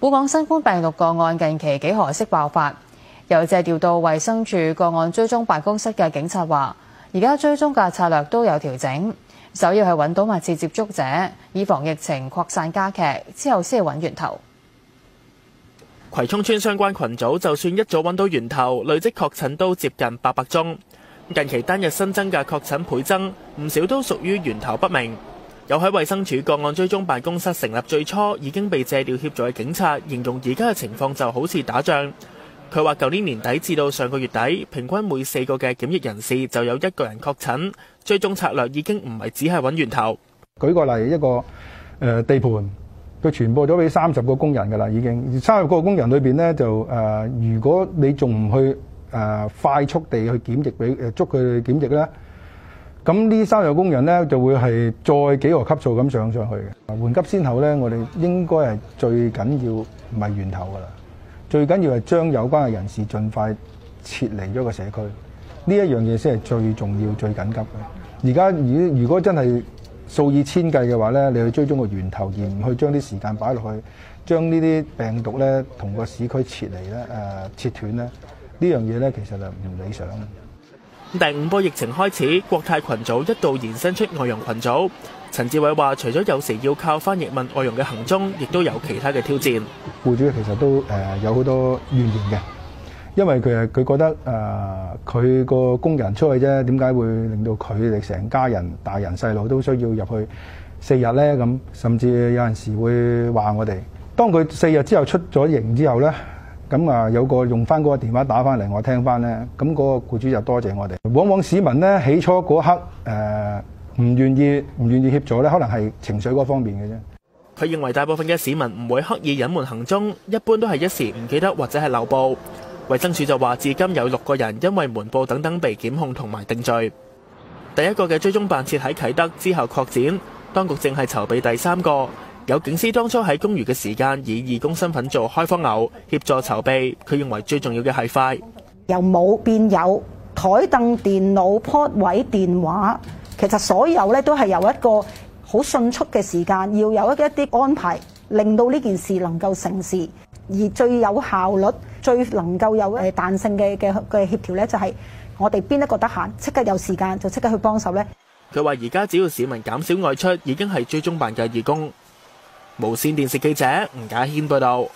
本港新冠病毒个案近期几何式爆发，由借调到卫生署个案追踪办公室嘅警察话，而家追踪嘅策略都有调整，首要系揾到密切接触者，以防疫情扩散加剧，之后先系揾源头。葵涌村相关群组就算一早揾到源头，累积确诊都接近八百宗，近期单日新增嘅确诊倍增，唔少都属于源头不明。有喺卫生署个案追踪办公室成立，最初已经被借调协助嘅警察形容，而家嘅情况就好似打仗。佢话旧年年底至到上个月底，平均每四个嘅检疫人士就有一个人确诊。追踪策略已经唔系只系揾源头。举个例，一个诶地盘，佢传播咗俾三十个工人噶啦，已经三十个工人里边呢，就诶，如果你仲唔去诶快速地去检疫俾诶捉佢检疫咧？咁呢三類工人咧，就會係再幾個級數咁上上去嘅。換急先後咧，我哋應該係最緊要唔係源頭噶啦，最緊要係將有關嘅人士盡快撤離咗個社區。呢一樣嘢先係最重要、最緊急嘅。而家如果如果真係數以千計嘅話咧，你去追蹤個源頭而唔去將啲時間擺落去，將呢啲病毒咧同個市區撤離咧誒切斷咧，呢樣嘢咧其實就唔理想。第五波疫情開始，國泰群組一度延伸出外佣群組。陳志偉話：，除咗有時要靠翻譯問外佣嘅行蹤，亦都有其他嘅挑戰。雇主其實都誒有好多怨言嘅，因為佢佢覺得诶佢個工人出去啫，點解會令到佢哋成家人、大人細路都需要入去四日咧？咁甚至有阵時會話我哋，當佢四日之後出咗營之後咧。咁啊，有個用翻嗰個電話打翻嚟，我聽翻咧。咁嗰個僱主就多謝我哋。往往市民咧起初嗰刻誒唔願意唔願意協助咧，可能係情緒嗰方面嘅啫。佢認為大部分嘅市民唔會刻意隱瞞行蹤，一般都係一時唔記得或者係漏報。衛生署就話，至今有六個人因為門報等等被檢控同埋定罪。第一個嘅追蹤辦設喺啟德之後擴展，當局正係籌備第三個。有警司当初喺公寓嘅时间，以义工身份做开荒牛协助筹备。佢认为最重要嘅系快由冇变有台凳、电脑、铺位、电话，其实所有咧都系由一个好迅速嘅时间，要有一一啲安排，令到呢件事能够成事，而最有效率、最能够有诶弹性嘅嘅嘅协调咧，就系我哋边一个得闲，即刻有时间就即刻去帮手咧。佢话而家只要市民减少外出，已经系最踪办嘅义工。无线电视记者吴家谦报道。